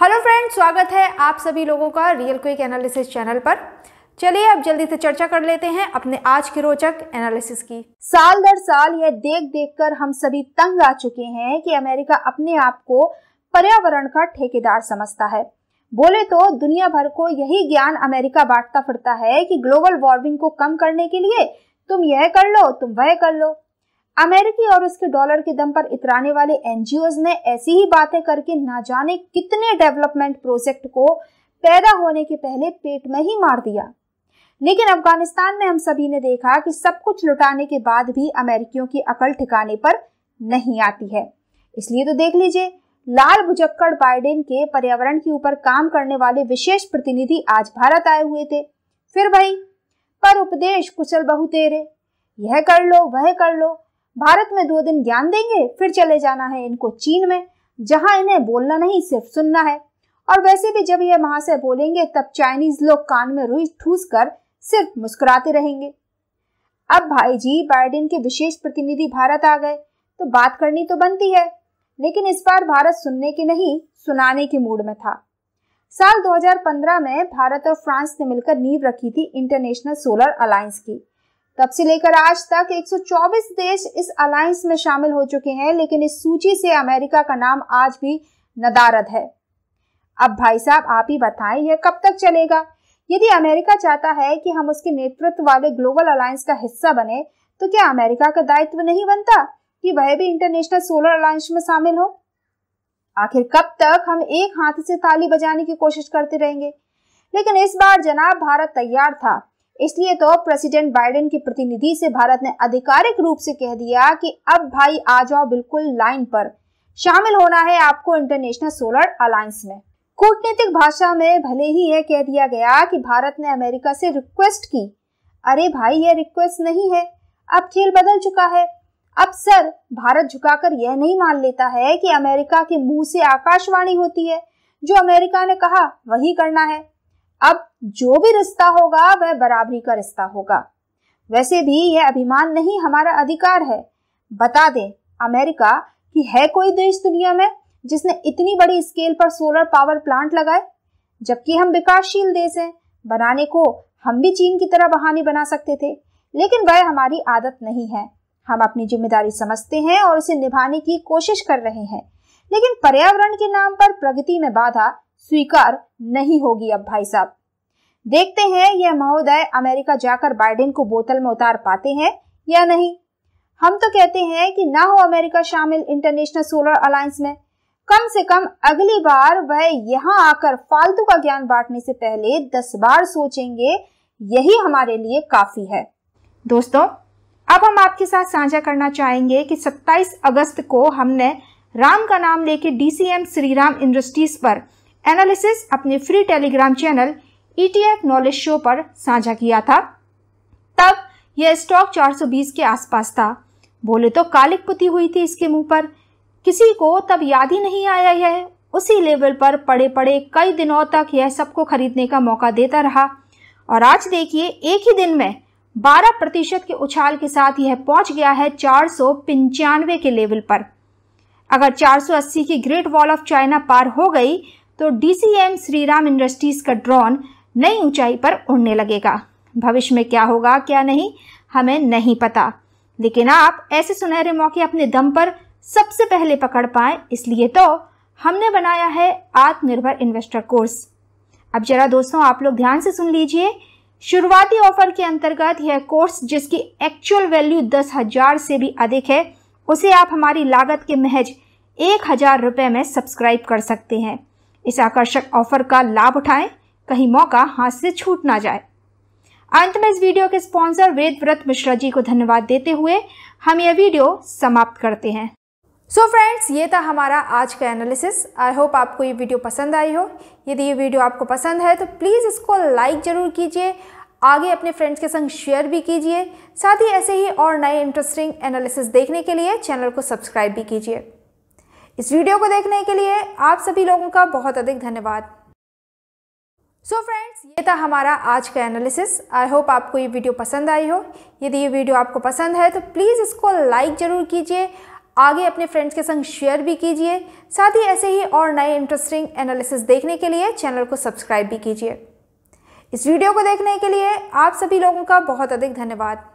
hello friends स्वागत है आप सभी लोगों का रियल क्विक एनालिसिस चैनल पर चलिए अब जल्दी से चर्चा कर लेते हैं अपने आज के रोचक एनालिसिस की साल दर साल यह देख देख कर हम सभी तंग आ चुके हैं कि अमेरिका अपने आप को पर्यावरण का ठेकेदार समझता है बोले तो दुनिया भर को यही ज्ञान अमेरिका बांटता फिरता है कि ग्लोबल वार्मिंग को कम करने के लिए तुम यह कर लो तुम वह कर लो अमेरिकी और उसके डॉलर के दम पर इतराने वाले एनजीओ ने ऐसी ही बातें करके ना जाने कितने डेवलपमेंट प्रोजेक्ट को पैदा होने के पहले पेट में ही मार दिया लेकिन अफगानिस्तान में हम सभी ने देखा कि सब कुछ लुटाने के बाद भी अमेरिकियों की अकल ठिकाने पर नहीं आती है इसलिए तो देख लीजिए लाल मुजक्कड़ बाइडेन के पर्यावरण के ऊपर काम करने वाले विशेष प्रतिनिधि आज भारत आए हुए थे फिर भाई पर उपदेश कुशल बहुतेरे यह कर लो वह कर लो भारत में दो दिन ज्ञान देंगे फिर चले जाना है इनको चीन में जहां इन्हें बोलना नहीं सिर्फ सुनना है और वैसे भी जब यह महाशय बोलेंगे तब चाइनीज लोग कान में रुई ठूस कर सिर्फ मुस्कुराते रहेंगे अब भाई जी बाइडेन के विशेष प्रतिनिधि भारत आ गए तो बात करनी तो बनती है लेकिन इस बार भारत सुनने की नहीं सुनाने के मूड में था साल 2015 में भारत और फ्रांस ने मिलकर नींव रखी थी इंटरनेशनल सोलर अलायंस की तब से लेकर आज तक 124 देश इस अलायंस में शामिल हो चुके हैं लेकिन इस सूची से अमेरिका का नाम आज भी नदारद है अब भाई साहब आप ही बताएं यह कब तक चलेगा यदि अमेरिका चाहता है कि हम उसके नेतृत्व वाले ग्लोबल अलायंस का हिस्सा बने तो क्या अमेरिका का दायित्व नहीं बनता कि वह भी इंटरनेशनल सोलर अलायंस में शामिल हो आखिर कब तक हम एक हाथ से ताली बजाने की कोशिश करते रहेंगे लेकिन इस बार जनाब भारत तैयार था इसलिए तो प्रेसिडेंट बाइडेन के प्रतिनिधि से भारत ने आधिकारिक रूप से कह दिया कि अब भाई आ जाओ बिल्कुल लाइन पर शामिल होना है आपको इंटरनेशनल सोलर अलायंस में कूटनीतिक भाषा में भले ही यह कह दिया गया कि भारत ने अमेरिका से रिक्वेस्ट की अरे भाई यह रिक्वेस्ट नहीं है अब खेल बदल चुका है अब सर भारत झुकाकर यह नहीं मान लेता है कि अमेरिका के मुंह से आकाशवाणी होती है जो अमेरिका ने कहा वही करना है अब जो भी रिश्ता होगा वह बराबरी का रिश्ता होगा वैसे भी यह अभिमान नहीं हमारा अधिकार है बता दें अमेरिका कि है कोई देश दुनिया में जिसने इतनी बड़ी स्केल पर सोलर पावर प्लांट लगाए जबकि हम विकासशील देश हैं बनाने को हम भी चीन की तरह बहाने बना सकते थे लेकिन वह हमारी आदत नहीं है हम अपनी जिम्मेदारी समझते हैं और उसे निभाने की कोशिश कर रहे हैं लेकिन पर्यावरण के नाम पर प्रगति में बाधा स्वीकार नहीं होगी अब भाई साहब देखते हैं यह महोदय अमेरिका जाकर बाइडेन को बोतल में उतार पाते हैं या नहीं हम तो कहते हैं कि ना हो अमेरिका शामिल इंटरनेशनल सोलर अलायंस में कम से कम अगली बार वह यहाँ आकर फालतू का ज्ञान बांटने से पहले दस बार सोचेंगे यही हमारे लिए काफी है दोस्तों अब हम आपके साथ साझा करना चाहेंगे कि 27 अगस्त को हमने राम का नाम लेके डीसीएम श्रीराम इंडस्ट्रीज पर एनालिसिस अपने free Telegram channel ETF e knowledge show पर साझा किया था तब यह स्टॉक 420 के आसपास था बोले तो कालिक पुती हुई थी इसके मुंह पर किसी को तब याद ही नहीं आया यह उसी लेवल पर पड़े पड़े कई दिनों तक यह सबको खरीदने का मौका देता रहा और आज देखिए एक ही दिन में 12 प्रतिशत के उछाल के साथ यह पहुंच गया है चार के लेवल पर अगर 480 की ग्रेट वॉल ऑफ चाइना पार हो गई तो डीसीएम श्रीराम इंडस्ट्रीज का ड्रोन नई ऊंचाई पर उड़ने लगेगा भविष्य में क्या होगा क्या नहीं हमें नहीं पता लेकिन आप ऐसे सुनहरे मौके अपने दम पर सबसे पहले पकड़ पाए इसलिए तो हमने बनाया है आत्मनिर्भर इन्वेस्टर कोर्स अब जरा दोस्तों आप लोग ध्यान से सुन लीजिए शुरुआती ऑफर के अंतर्गत यह कोर्स जिसकी एक्चुअल वैल्यू दस हजार से भी अधिक है उसे आप हमारी लागत के महज एक हजार रुपये में सब्सक्राइब कर सकते हैं इस आकर्षक ऑफर का लाभ उठाएं कहीं मौका हाथ से छूट ना जाए अंत में इस वीडियो के स्पॉन्सर वेद व्रत मिश्रा जी को धन्यवाद देते हुए हम यह वीडियो समाप्त करते हैं सो so फ्रेंड्स ये था हमारा आज का एनालिसिस आई होप आपको ये वीडियो पसंद आई हो यदि ये वीडियो आपको पसंद है तो प्लीज़ इसको लाइक ज़रूर कीजिए आगे अपने फ्रेंड्स के संग शेयर भी कीजिए साथ ही ऐसे ही और नए इंटरेस्टिंग एनालिसिस देखने के लिए चैनल को सब्सक्राइब भी कीजिए इस वीडियो को देखने के लिए आप सभी लोगों का बहुत अधिक धन्यवाद सो so फ्रेंड्स ये था हमारा आज का एनालिसिस आई होप आपको ये वीडियो पसंद आई हो यदि ये वीडियो आपको पसंद है तो प्लीज़ इसको लाइक ज़रूर कीजिए आगे अपने फ्रेंड्स के संग शेयर भी कीजिए साथ ही ऐसे ही और नए इंटरेस्टिंग एनालिसिस देखने के लिए चैनल को सब्सक्राइब भी कीजिए इस वीडियो को देखने के लिए आप सभी लोगों का बहुत अधिक धन्यवाद